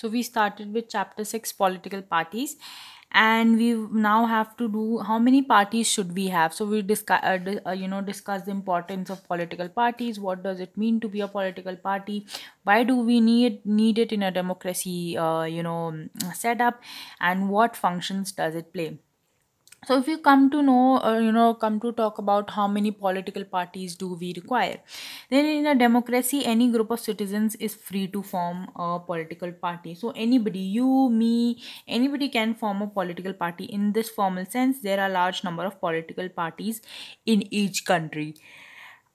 So we started with chapter 6 political parties and we now have to do how many parties should we have so we discuss uh, uh, you know discuss the importance of political parties what does it mean to be a political party why do we need need it in a democracy uh, you know setup and what functions does it play so if you come to know uh, you know come to talk about how many political parties do we require then in a democracy any group of citizens is free to form a political party so anybody you me anybody can form a political party in this formal sense there are large number of political parties in each country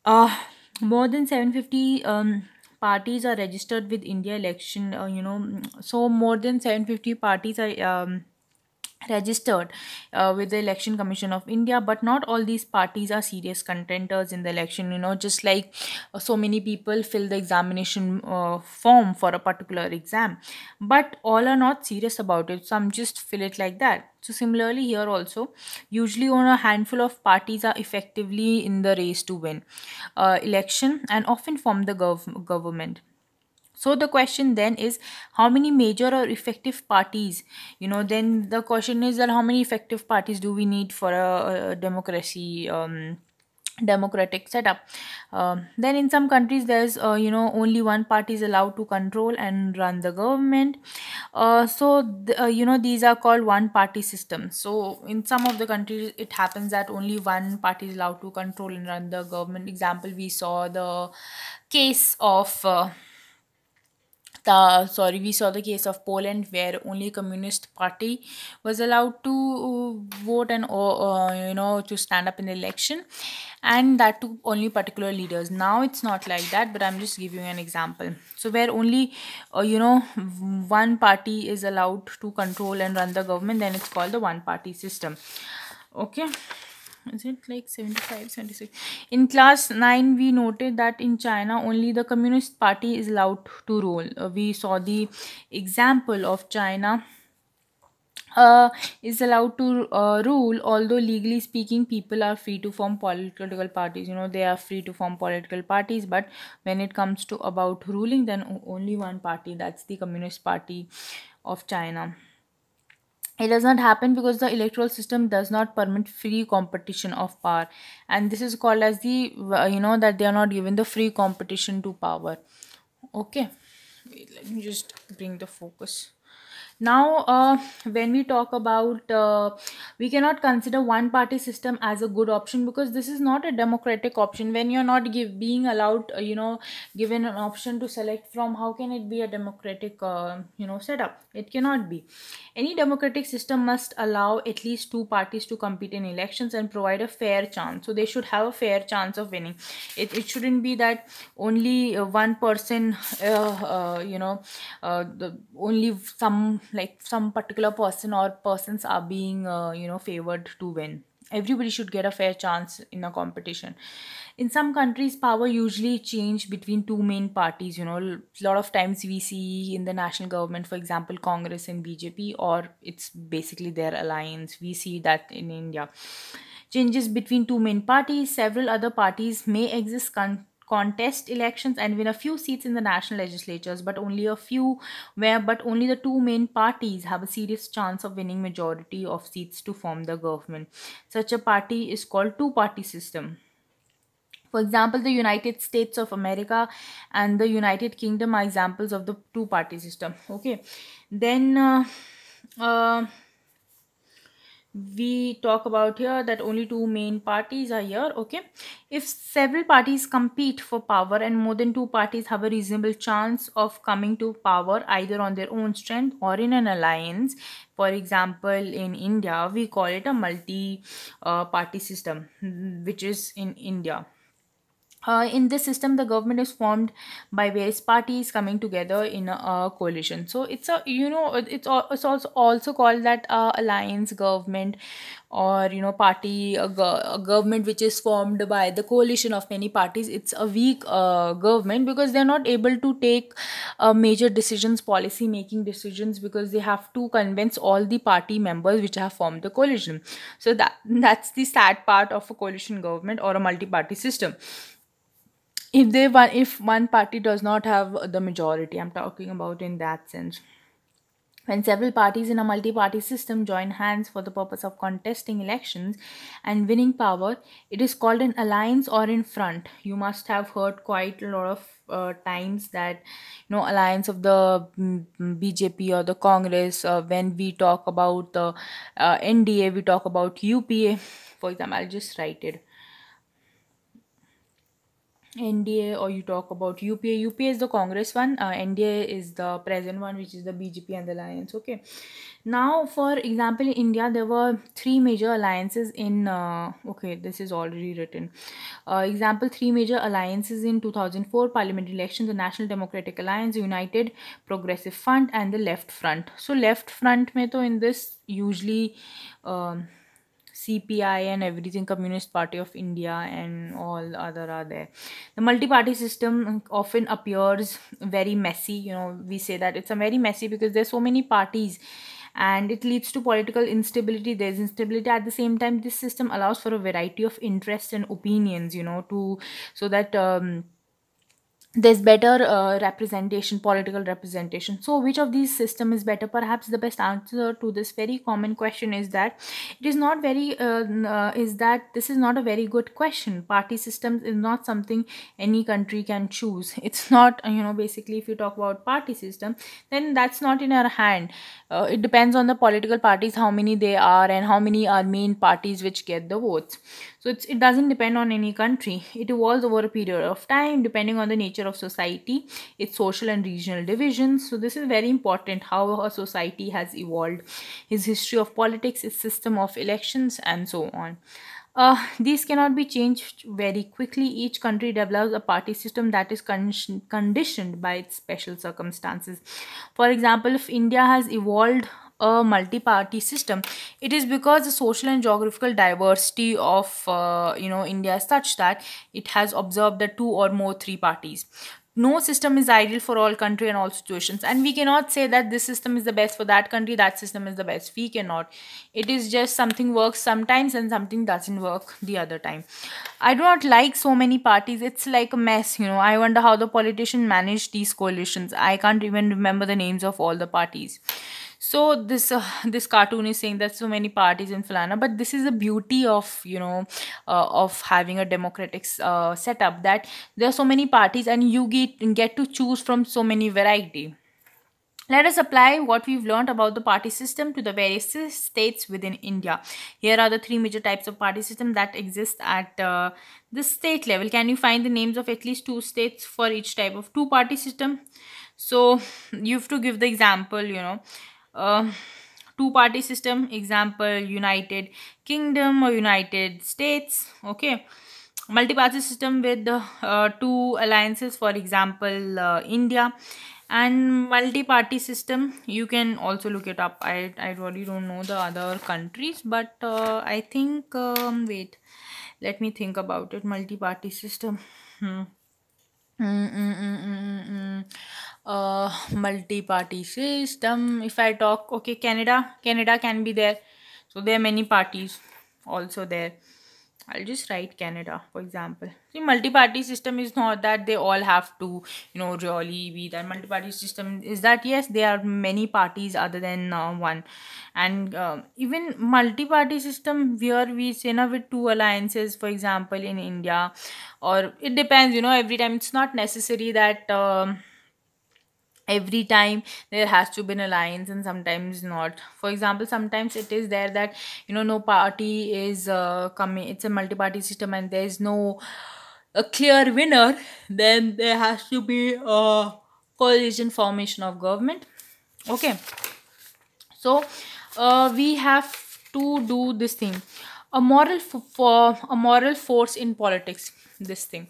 uh more than 750 um parties are registered with india election uh, you know so more than 750 parties are um registered uh, with the election commission of india but not all these parties are serious contenders in the election you know just like uh, so many people fill the examination uh, form for a particular exam but all are not serious about it some just fill it like that so similarly here also usually on a handful of parties are effectively in the race to win uh, election and often form the gov- government so the question then is how many major or effective parties, you know, then the question is that how many effective parties do we need for a, a democracy um, democratic setup um, then in some countries there's uh, you know only one party is allowed to control and run the government uh, so uh, you know these are called one party systems so in some of the countries it happens that only one party is allowed to control and run the government example we saw the case of uh, the sorry we saw the case of poland where only communist party was allowed to uh, vote and uh, uh, you know to stand up in the election and that to only particular leaders now it's not like that but i'm just giving you an example so where only uh, you know one party is allowed to control and run the government then it's called the one party system okay is it like 75 76 in class 9 we noted that in china only the communist party is allowed to rule uh, we saw the example of china uh, is allowed to uh, rule although legally speaking people are free to form political parties you know they are free to form political parties but when it comes to about ruling then only one party that's the communist party of china it does not happen because the electoral system does not permit free competition of power and this is called as the uh, you know that they are not given the free competition to power okay Wait, let me just bring the focus now uh, when we talk about uh, we cannot consider one party system as a good option because this is not a democratic option when you're not give, being allowed uh, you know given an option to select from how can it be a democratic uh, you know setup it cannot be any democratic system must allow at least two parties to compete in elections and provide a fair chance so they should have a fair chance of winning it, it shouldn't be that only uh, one person uh, you know the only some like some particular person or persons are being uh, you know favored to win everybody should get a fair chance in a competition in some countries power usually change between two main parties you know a lot of times we see in the national government for example congress and bjp or it's basically their alliance we see that in india changes between two main parties several other parties may exist con- contest elections and win a few seats in the national legislatures but only a few where but only the two main parties have a serious chance of winning majority of seats to form the government such a party is called two party system for example, the United States of America and the United Kingdom are examples of the two party system. Okay, then uh, uh we talk about here that only two main parties are here okay if several parties compete for power and more than two parties have a reasonable chance of coming to power either on their own strength or in an alliance for example in india we call it a multi uh, party system which is in india uh, in this system the government is formed by various parties coming together in a, a coalition so it's a you know it's, a, it's also also called that uh, alliance government or you know party a, a, government which is formed by the coalition of many parties it's a weak uh, government because they're not able to take uh, major decisions policy making decisions because they have to convince all the party members which have formed the coalition so that that's the sad part of a coalition government or a multi party system if they one if one party does not have the majority i'm talking about in that sense when several parties in a multi-party system join hands for the purpose of contesting elections and winning power it is called an alliance or in front you must have heard quite a lot of uh, times that you know alliance of the mm, mm, bjp or the congress uh, when we talk about the uh, nda we talk about upa for example i'll just write it NDA or you talk about UPA. UPA is the Congress one, uh, NDA is the present one, which is the BJP and the alliance. Okay, now for example, in India there were three major alliances in. Uh, okay, this is already written. Uh, example three major alliances in 2004 parliamentary election: the National Democratic Alliance, United Progressive Front, and the Left Front. So Left Front, mein to in this usually. Um, CPI and everything, Communist Party of India and all other are there. The multi-party system often appears very messy. You know, we say that it's a very messy because there's so many parties and it leads to political instability there's instability at the same time this system allows for a variety of interests and opinions you know to so that um there's better uh, representation political representation so which of these system is better perhaps the best answer to this very common question is that it is not very uh, uh, is that this is not a very good question party systems is not something any country can choose it's not you know basically if you talk about party system then that's not in our hand uh, it depends on the political parties how many they are and how many are main parties which get the votes so it doesn't depend on any country. It evolves over a period of time depending on the nature of society, its social and regional divisions. So this is very important how a society has evolved, its history of politics, its system of elections and so on. Uh, these cannot be changed very quickly. Each country develops a party system that is con conditioned by its special circumstances. For example, if India has evolved a multi-party system it is because the social and geographical diversity of uh, you know india is such that it has observed that two or more three parties no system is ideal for all country and all situations and we cannot say that this system is the best for that country that system is the best we cannot it is just something works sometimes and something doesn't work the other time i do not like so many parties it's like a mess you know i wonder how the politician managed these coalitions i can't even remember the names of all the parties so this uh, this cartoon is saying that so many parties in Falana, but this is the beauty of you know uh, of having a democratic uh, setup that there are so many parties and you get get to choose from so many variety. Let us apply what we've learned about the party system to the various states within India. Here are the three major types of party system that exist at uh, the state level. Can you find the names of at least two states for each type of two party system? So you have to give the example, you know, two party system example united kingdom or united states okay multi-party system with uh, two alliances for example uh, india and multi-party system you can also look it up i i really don't know the other countries but uh, i think um, wait let me think about it multi-party system hmm. Mm -mm -mm, mm, mm, mm. Uh, multi-party system if i talk okay canada canada can be there so there are many parties also there i'll just write canada for example see multi-party system is not that they all have to you know really be that multi-party system is that yes there are many parties other than uh, one and uh, even multi-party system where we say know, with two alliances for example in india or it depends you know every time it's not necessary that um, every time there has to be an alliance and sometimes not for example sometimes it is there that you know no party is uh, coming it's a multi-party system and there is no a clear winner then there has to be a coalition formation of government okay so uh, we have to do this thing a moral for a moral force in politics this thing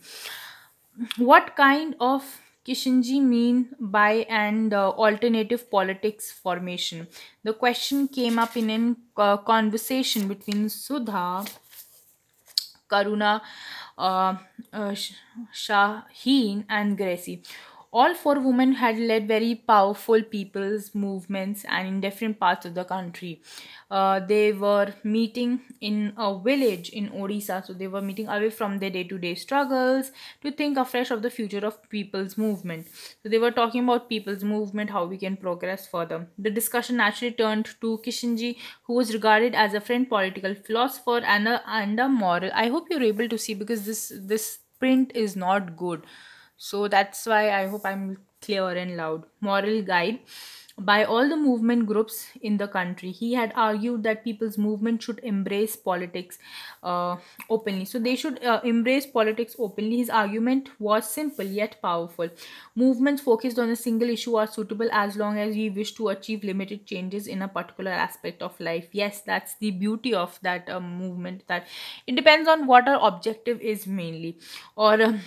what kind of Kishinji mean by an uh, alternative politics formation? The question came up in a uh, conversation between Sudha Karuna uh, uh, Shaheen and Gracie all four women had led very powerful people's movements and in different parts of the country uh, they were meeting in a village in Odisha. so they were meeting away from their day-to-day struggles to think afresh of the future of people's movement so they were talking about people's movement how we can progress further the discussion naturally turned to kishinji who was regarded as a friend political philosopher and a, and a moral i hope you're able to see because this this print is not good so that's why I hope I'm clear and loud. Moral guide by all the movement groups in the country. He had argued that people's movement should embrace politics uh, openly. So they should uh, embrace politics openly. His argument was simple yet powerful. Movements focused on a single issue are suitable as long as we wish to achieve limited changes in a particular aspect of life. Yes, that's the beauty of that uh, movement that it depends on what our objective is mainly or um,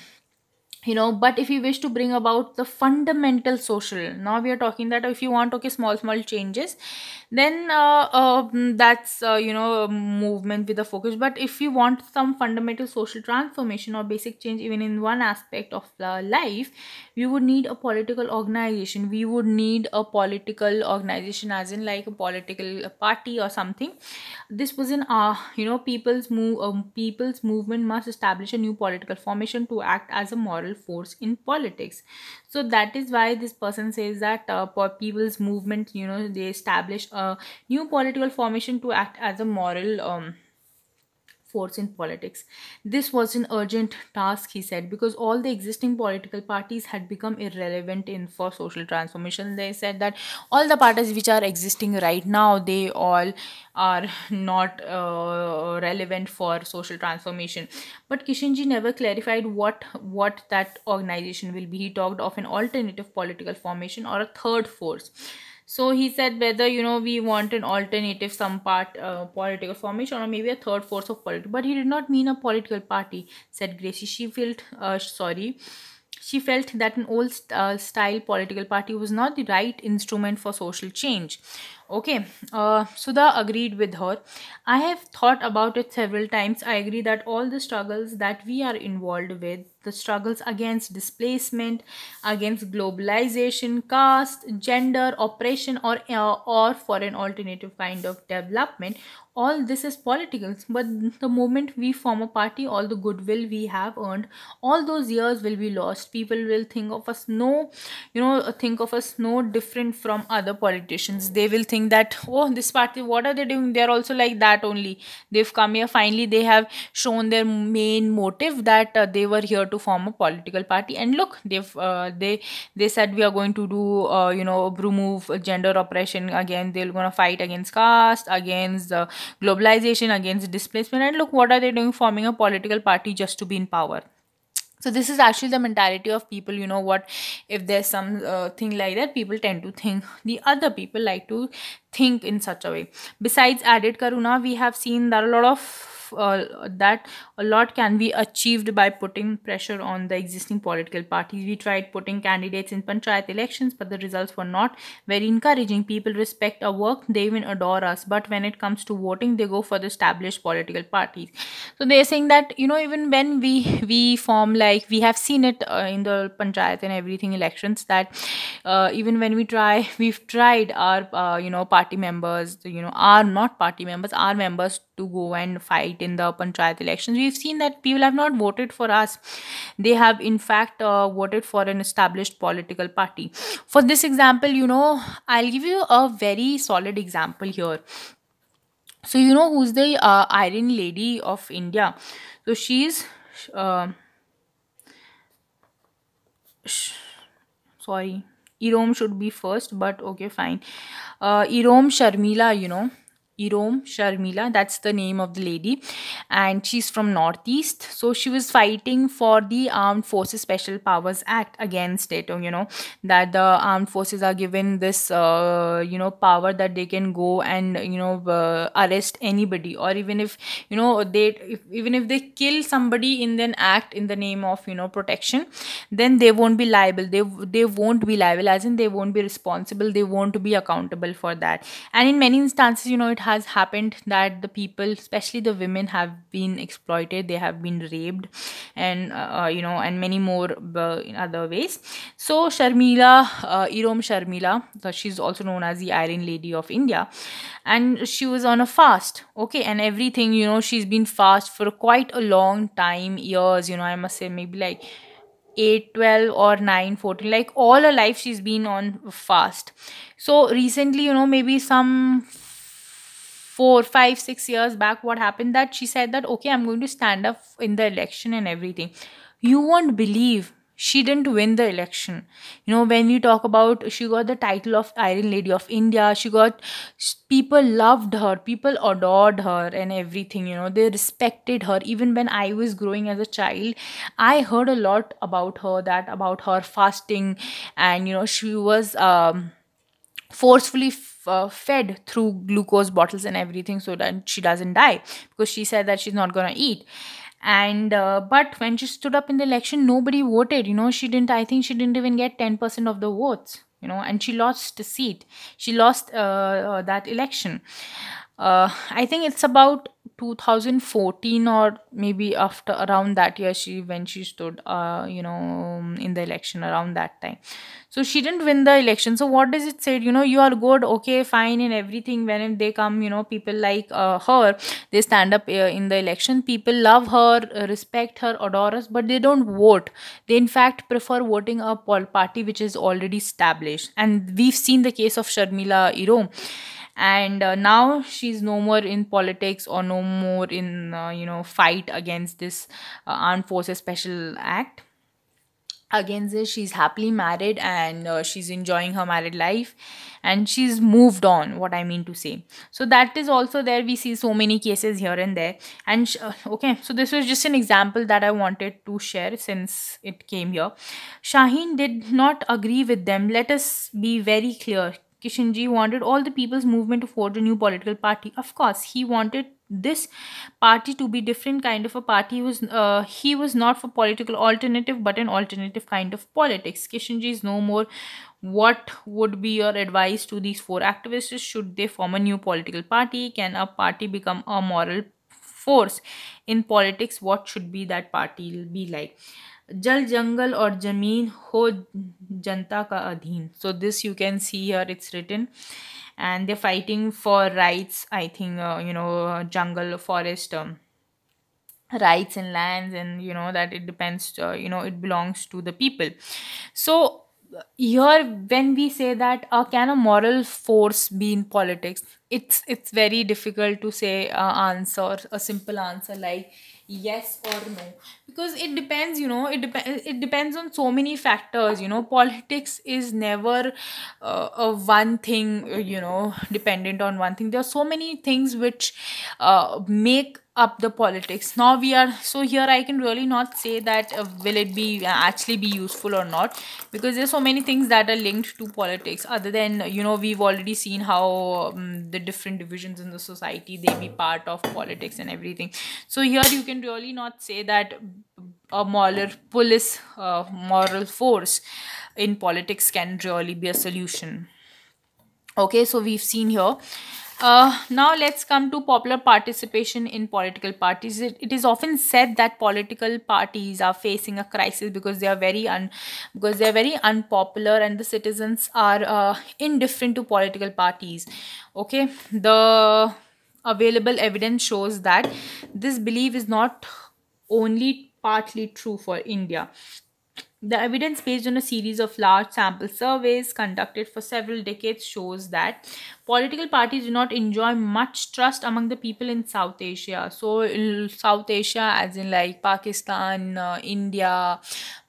you know but if you wish to bring about the fundamental social now we are talking that if you want okay small small changes then uh, uh, that's uh, you know movement with a focus but if you want some fundamental social transformation or basic change even in one aspect of life we would need a political organization we would need a political organization as in like a political party or something this was an uh, you know people's move um, people's movement must establish a new political formation to act as a moral moral force in politics so that is why this person says that uh, people's movement you know they establish a new political formation to act as a moral um, force in politics. This was an urgent task, he said, because all the existing political parties had become irrelevant in for social transformation. They said that all the parties which are existing right now, they all are not uh, relevant for social transformation. But Kishinji never clarified what what that organization will be. He talked of an alternative political formation or a third force so he said whether you know we want an alternative some part uh, political formation or maybe a third force of politics but he did not mean a political party said gracie she felt uh, sorry she felt that an old uh, style political party was not the right instrument for social change okay uh, sudha agreed with her i have thought about it several times i agree that all the struggles that we are involved with the struggles against displacement, against globalization, caste, gender, oppression, or, uh, or for an alternative kind of development. All this is political, but the moment we form a party, all the goodwill we have earned, all those years will be lost. People will think of us no, you know, think of us no different from other politicians. They will think that, oh, this party, what are they doing? They're also like that only. They've come here, finally, they have shown their main motive that uh, they were here to to form a political party and look they've uh, they they said we are going to do uh, you know remove gender oppression again they're going to fight against caste against uh, globalization against displacement and look what are they doing forming a political party just to be in power so this is actually the mentality of people you know what if there's some uh, thing like that people tend to think the other people like to think in such a way besides added karuna we have seen that a lot of uh, that a lot can be achieved by putting pressure on the existing political parties. We tried putting candidates in panchayat elections, but the results were not very encouraging. People respect our work, they even adore us, but when it comes to voting, they go for the established political parties. So they're saying that you know even when we we form like we have seen it uh, in the panchayat and everything elections that uh, even when we try we've tried our uh, you know party members you know are not party members are members to go and fight in the panchayat elections. We've seen that people have not voted for us. They have, in fact, uh, voted for an established political party. For this example, you know, I'll give you a very solid example here. So, you know who's the uh, Iron Lady of India? So, she's. Uh, sh sorry. Irom should be first, but okay, fine. Uh, Irom Sharmila, you know Irom Sharmila, that's the name of the lady, and she's from Northeast. So she was fighting for the Armed Forces Special Powers Act against it, you know, that the armed forces are given this, uh, you know, power that they can go and you know uh, arrest anybody, or even if you know they, if, even if they kill somebody in an act in the name of you know protection, then they won't be liable. They they won't be liable, as in they won't be responsible. They won't be accountable for that. And in many instances, you know, it has happened that the people especially the women have been exploited they have been raped and uh, uh you know and many more uh, in other ways so sharmila uh, irom sharmila she's also known as the iron lady of india and she was on a fast okay and everything you know she's been fast for quite a long time years you know i must say maybe like 8 12 or 9 14 like all her life she's been on fast so recently you know maybe some four, five, six years back, what happened that she said that, okay, I'm going to stand up in the election and everything. You won't believe she didn't win the election. You know, when you talk about, she got the title of Iron Lady of India. She got, people loved her, people adored her and everything. You know, they respected her. Even when I was growing as a child, I heard a lot about her, that about her fasting and, you know, she was um, forcefully uh, fed through glucose bottles and everything so that she doesn't die because she said that she's not going to eat and uh, but when she stood up in the election nobody voted you know she didn't i think she didn't even get 10% of the votes you know and she lost a seat she lost uh, uh that election uh, i think it's about 2014 or maybe after around that year she when she stood uh, you know in the election around that time so she didn't win the election so what does it say you know you are good okay fine and everything when they come you know people like uh, her they stand up uh, in the election people love her respect her adore us but they don't vote they in fact prefer voting a party which is already established and we've seen the case of sharmila irom and uh, now she's no more in politics or no more in uh, you know fight against this uh, armed forces special act against this she's happily married and uh, she's enjoying her married life and she's moved on what i mean to say so that is also there we see so many cases here and there and sh- uh, okay so this was just an example that i wanted to share since it came here shaheen did not agree with them let us be very clear Kishinji wanted all the people's movement to forge a new political party. Of course, he wanted this party to be different kind of a party he was uh, he was not for political alternative but an alternative kind of politics kishinji is no more what would be your advice to these four activists should they form a new political party can a party become a moral force in politics what should be that party be like जल जंगल और ज़मीन हो जनता का अधीन so this you can see here it's written and they fighting for rights I think you know jungle forest rights and lands and you know that it depends uh, you know it belongs to the people so here when we say that uh, can a moral force be in politics it's it's very difficult to say uh, answer a simple answer like yes or no because it depends you know it depends it depends on so many factors you know politics is never uh, a one thing you know dependent on one thing there are so many things which uh, make up the politics now we are so here i can really not say that uh, will it be uh, actually be useful or not because there's so many things that are linked to politics other than you know we've already seen how um, the different divisions in the society they be part of politics and everything so here you can really not say that a moral police uh, moral force in politics can really be a solution okay so we've seen here uh, now let's come to popular participation in political parties. It, it is often said that political parties are facing a crisis because they are very un because they are very unpopular and the citizens are uh, indifferent to political parties. Okay, the available evidence shows that this belief is not only partly true for India. The evidence based on a series of large sample surveys conducted for several decades shows that political parties do not enjoy much trust among the people in South Asia. So, in South Asia, as in like Pakistan, uh, India,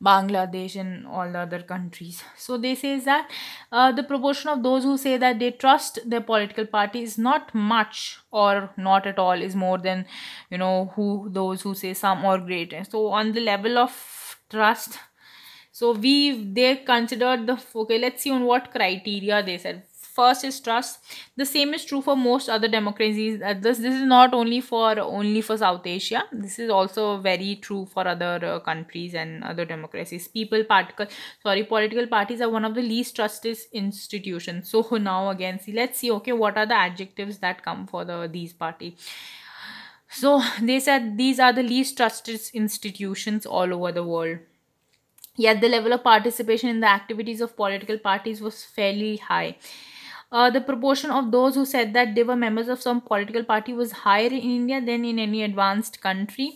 Bangladesh, and all the other countries. So, they say that uh, the proportion of those who say that they trust their political party is not much or not at all, is more than you know, who those who say some or greater. So, on the level of trust so we they considered the okay. Let's see on what criteria they said. First is trust. The same is true for most other democracies. Uh, this this is not only for only for South Asia. This is also very true for other uh, countries and other democracies. People particle sorry political parties are one of the least trusted institutions. So now again, see let's see. Okay, what are the adjectives that come for the these party? So they said these are the least trusted institutions all over the world. Yet the level of participation in the activities of political parties was fairly high. Uh, the proportion of those who said that they were members of some political party was higher in India than in any advanced country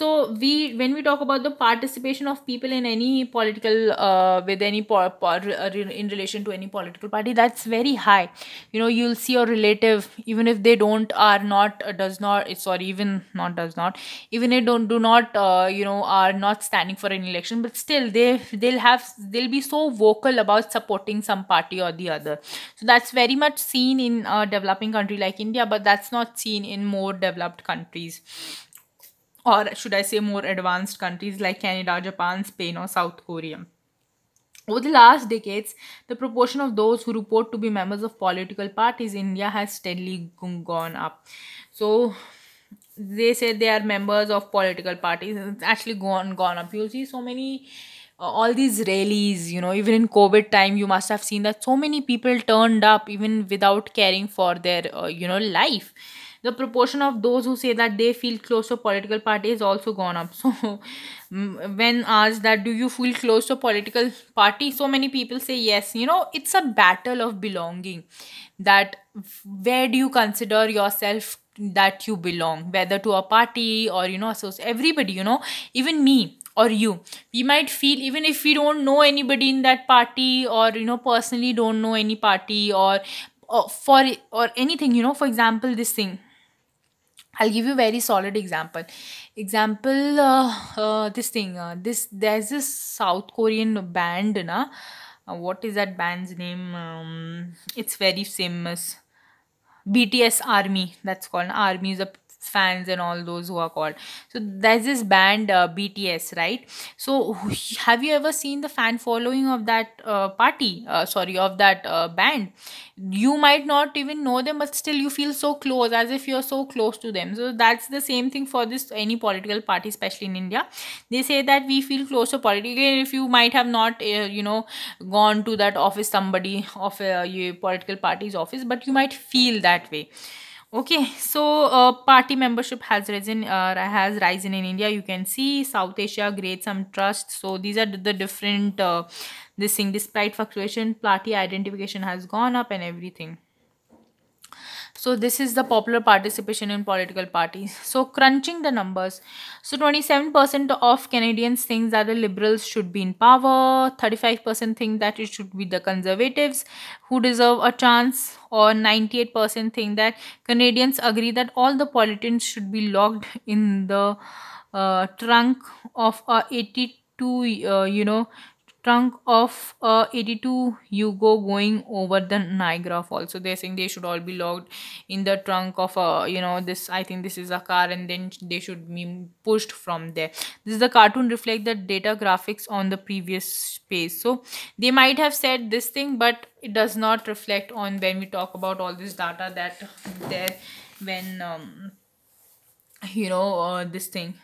so we when we talk about the participation of people in any political uh, with any po-, po uh, in relation to any political party that's very high you know you'll see your relative even if they don't are not uh, does not eh, sorry even not does not even if don't do not uh, you know are not standing for an election but still they they'll have they'll be so vocal about supporting some party or the other so that's very much seen in a developing country like india but that's not seen in more developed countries or should I say more advanced countries like Canada, Japan, Spain, or South Korea. Over the last decades, the proportion of those who report to be members of political parties in India has steadily gone up. So, they say they are members of political parties, and it's actually gone gone up. You'll see so many uh, all these rallies you know even in covid time you must have seen that so many people turned up even without caring for their uh, you know life the proportion of those who say that they feel close to political party is also gone up so when asked that do you feel close to political party so many people say yes you know it's a battle of belonging that where do you consider yourself that you belong whether to a party or you know so everybody you know even me or you we might feel even if we don't know anybody in that party or you know personally don't know any party or, or for or anything you know for example this thing I'll give you very solid example. Example, uh, uh, this thing. Uh, this there's this South Korean band, na. Uh, what is that band's name? Um, it's very famous. BTS Army. That's called Army is a fans and all those who are called. So there's this band uh, BTS, right? So have you ever seen the fan following of that uh, party? Uh, sorry, of that uh, band. You might not even know them, but still you feel so close, as if you're so close to them. So that's the same thing for this any political party, especially in India. They say that we feel close to politics. If you might have not, uh, you know, gone to that office, somebody of a, uh, a political party's office, but you might feel that way okay so uh, party membership has risen uh, has risen in india you can see south asia great some trust so these are the different uh, this thing despite fluctuation party identification has gone up and everything so this is the popular participation in political parties. So crunching the numbers. So 27% of Canadians think that the Liberals should be in power. 35% think that it should be the Conservatives who deserve a chance. Or 98% think that Canadians agree that all the politicians should be locked in the uh, trunk of a 82 uh, you know trunk of uh, 82 Yugo going over the Niagara Falls. So they're saying they should all be logged in the trunk of a, you know, this, I think this is a car and then they should be pushed from there. This is the cartoon reflect the data graphics on the previous space. So they might have said this thing, but it does not reflect on when we talk about all this data that there when, um, you know, uh, this thing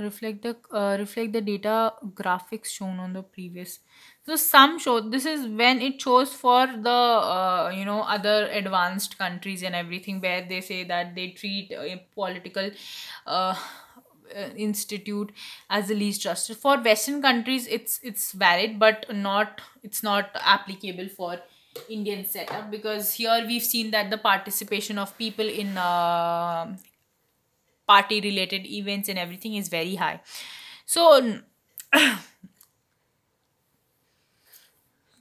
reflect the uh, reflect the data graphics shown on the previous so some show this is when it shows for the uh, you know other advanced countries and everything where they say that they treat a political uh, uh institute as the least trusted for western countries it's it's valid but not it's not applicable for indian setup because here we've seen that the participation of people in uh, party related events and everything is very high so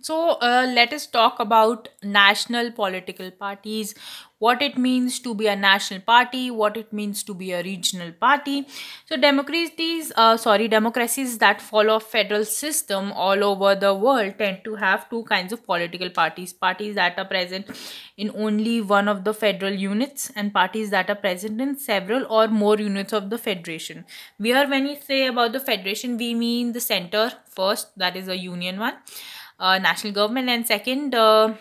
so uh, let us talk about national political parties, what it means to be a national party, what it means to be a regional party. So democracies, uh, sorry, democracies that follow federal system all over the world tend to have two kinds of political parties, parties that are present in only one of the federal units and parties that are present in several or more units of the federation. We are when we say about the federation, we mean the center first, that is a union one uh, national government and second uh,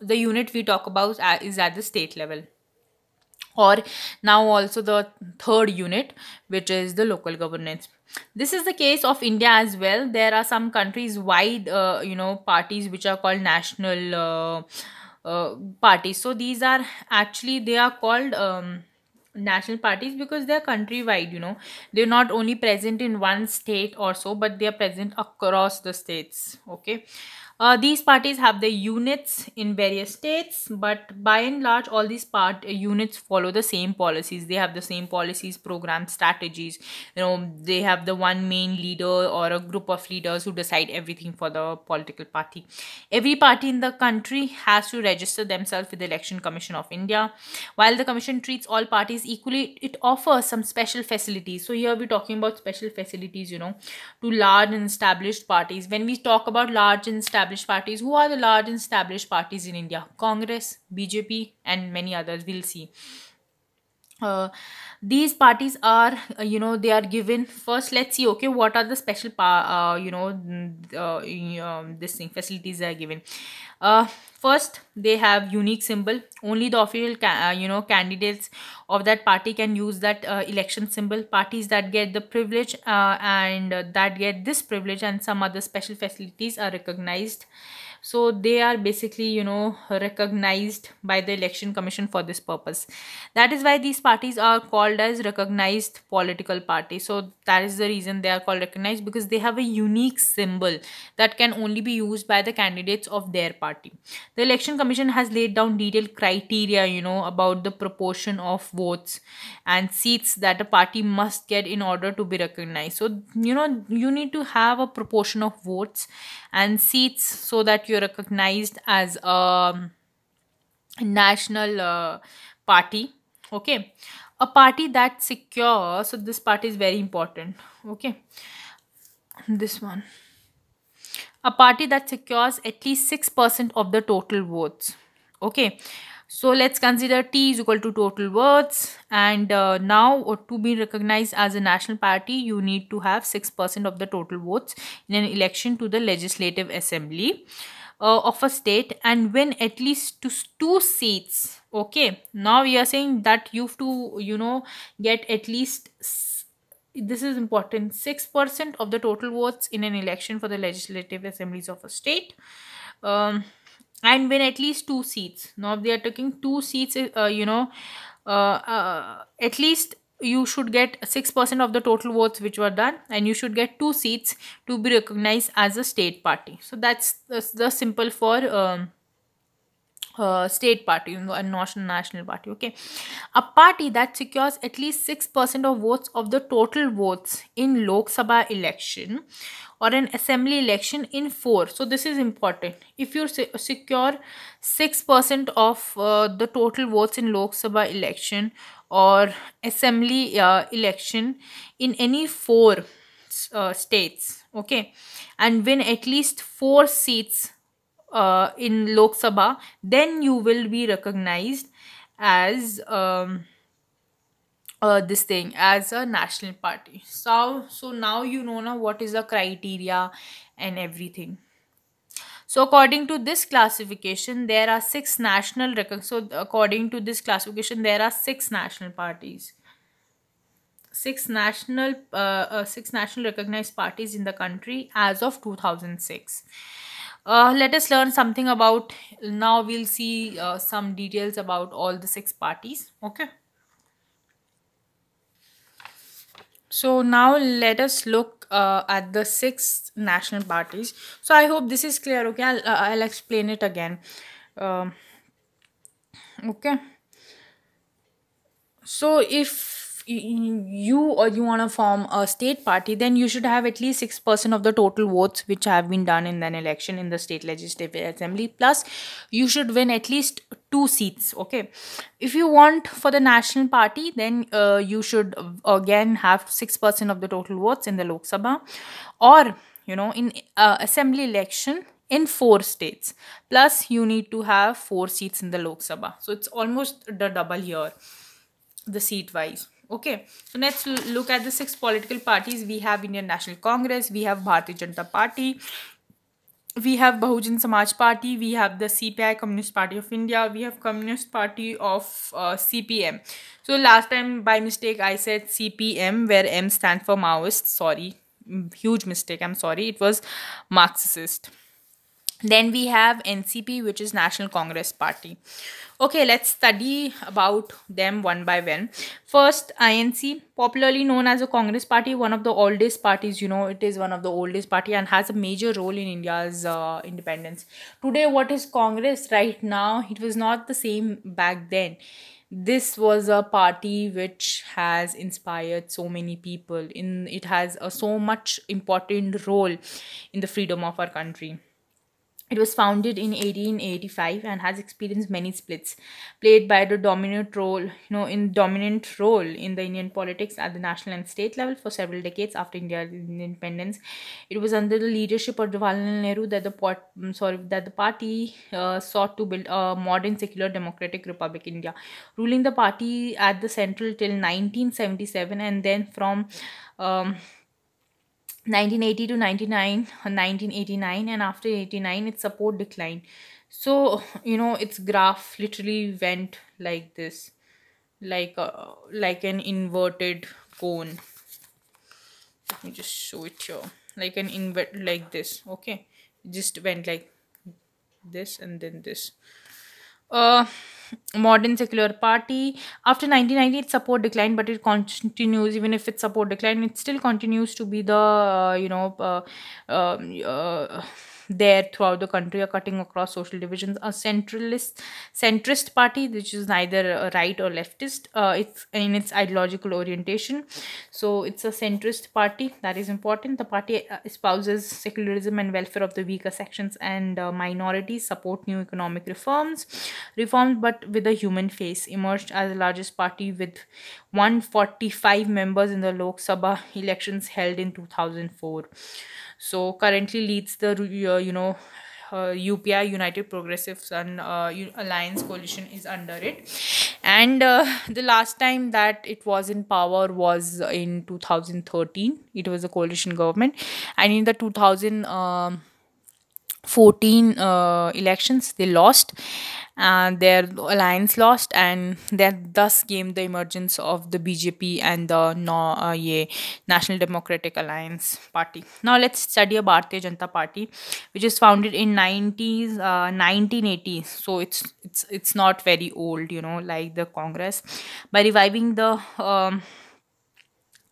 the unit we talk about uh, is at the state level or now also the third unit which is the local governance this is the case of india as well there are some countries wide uh, you know parties which are called national uh, uh, parties so these are actually they are called um, national parties because they are countrywide you know they're not only present in one state or so but they are present across the states okay uh, these parties have their units in various states, but by and large, all these part uh, units follow the same policies. They have the same policies, programs, strategies. You know, they have the one main leader or a group of leaders who decide everything for the political party. Every party in the country has to register themselves with the Election Commission of India. While the commission treats all parties equally, it offers some special facilities. So here we're talking about special facilities, you know, to large and established parties. When we talk about large and established established parties. Who are the large established parties in India? Congress, BJP, and many others. We'll see uh, these parties are uh, you know they are given first let's see okay what are the special uh, you know uh, um, this thing facilities are given uh, first they have unique symbol only the official uh, you know candidates of that party can use that uh, election symbol parties that get the privilege and that get this privilege and some other special facilities are recognized so they are basically you know recognized by the election commission for this purpose that is why these parties are called as recognized political parties so that is the reason they are called recognized because they have a unique symbol that can only be used by the candidates of their party the election commission has laid down detailed criteria you know about the proportion of votes and seats that a party must get in order to be recognized so you know you need to have a proportion of votes and seats so that you you're recognized as a um, national uh, party okay a party that secures so this part is very important okay this one a party that secures at least 6% of the total votes okay so let's consider T is equal to total votes and uh, now or to be recognized as a national party you need to have 6% of the total votes in an election to the legislative assembly uh, of a state and win at least two, two seats okay now we are saying that you have to you know get at least this is important 6% of the total votes in an election for the legislative assemblies of a state um, and win at least two seats now they are taking two seats uh, you know uh, uh, at least you should get 6% of the total votes which were done and you should get two seats to be recognized as a state party. So that's, the simple for um, uh, state party and national national party okay a party that secures at least 6% of votes of the total votes in lok sabha election or an assembly election in 4 so this is important if you secure 6% of uh, the total votes in lok sabha election or assembly uh, election in any 4 uh, states okay and win at least 4 seats uh, in Lok Sabha, then you will be recognized as um, uh, this thing as a national party. So, so now you know now what is the criteria and everything. So according to this classification, there are six national so according to this classification, there are six national parties six national uh, uh, six national recognized parties in the country as of 2006 uh, let us learn something about now we'll see uh, some details about all the six parties okay so now let us look uh, at the six national parties so i hope this is clear okay i'll, uh, I'll explain it again um, okay so if you or you want to form a state party, then you should have at least 6% of the total votes which have been done in an election in the state legislative assembly. Plus, you should win at least two seats. Okay. If you want for the national party, then uh, you should again have 6% of the total votes in the Lok Sabha or, you know, in uh, assembly election in four states. Plus, you need to have four seats in the Lok Sabha. So, it's almost the double here, the seat wise okay so let's look at the six political parties we have indian national congress we have bharatiya janata party we have Bahujan Samaj Party, we have the CPI Communist Party of India, we have Communist Party of uh, CPM. So last time by mistake I said CPM where M stands for Maoist. Sorry, huge mistake. I'm sorry. It was Marxist then we have ncp which is national congress party okay let's study about them one by one first inc popularly known as a congress party one of the oldest parties you know it is one of the oldest party and has a major role in india's uh, independence today what is congress right now it was not the same back then this was a party which has inspired so many people in it has a so much important role in the freedom of our country it was founded in 1885 and has experienced many splits, played by the dominant role, you know, in dominant role in the Indian politics at the national and state level for several decades after India's independence. It was under the leadership of Jawaharlal Nehru that the mm, sorry that the party uh, sought to build a modern secular democratic republic India, ruling the party at the central till 1977 and then from um, 1980 to 99 1989 and after 89 its support declined so you know its graph literally went like this like a, uh, like an inverted cone let me just show it here like an invert like this okay just went like this and then this uh modern secular party. After 1990, its support declined, but it continues. Even if its support declined, it still continues to be the uh, you know. Uh, um, uh, there throughout the country are cutting across social divisions. A centralist centrist party, which is neither right or leftist, uh, it's in its ideological orientation. So it's a centrist party that is important. The party uh, espouses secularism and welfare of the weaker sections and uh, minorities. Support new economic reforms, reforms, but with a human face. Emerged as the largest party with 145 members in the Lok Sabha elections held in 2004. So currently leads the uh, you know uh, UPI United Progressive Sun uh, Alliance coalition is under it. And uh, the last time that it was in power was in 2013. It was a coalition government, and in the 2000. Um, 14 uh, elections they lost and uh, their alliance lost and that thus came the emergence of the bjp and the no, uh, national democratic alliance party now let's study a Bharatiya janata party which is founded in 90s uh, 1980s so it's it's it's not very old you know like the congress by reviving the um,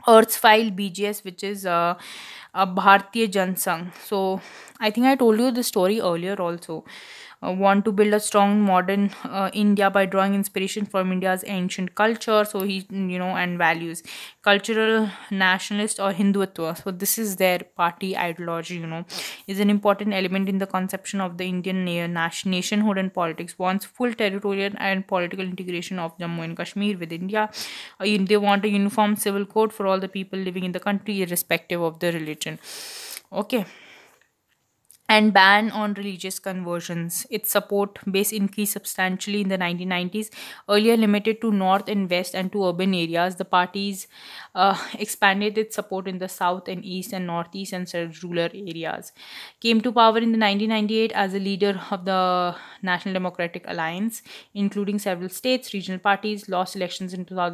Earth's file BGS, which is uh, a Bharatiya Jansang. So I think I told you the story earlier also uh, want to build a strong modern uh, India by drawing inspiration from India's ancient culture. So he, you know, and values, cultural nationalist or Hindutva. So this is their party ideology. You know, is an important element in the conception of the Indian nationhood and politics. Wants full territorial and political integration of Jammu and Kashmir with India. Uh, they want a uniform civil code for all the people living in the country, irrespective of the religion. Okay and ban on religious conversions. Its support base increased substantially in the 1990s, earlier limited to north and west and to urban areas. The parties uh, expanded its support in the south and east and northeast and rural areas. Came to power in the 1998 as a leader of the National Democratic Alliance, including several states, regional parties, lost elections in 2000.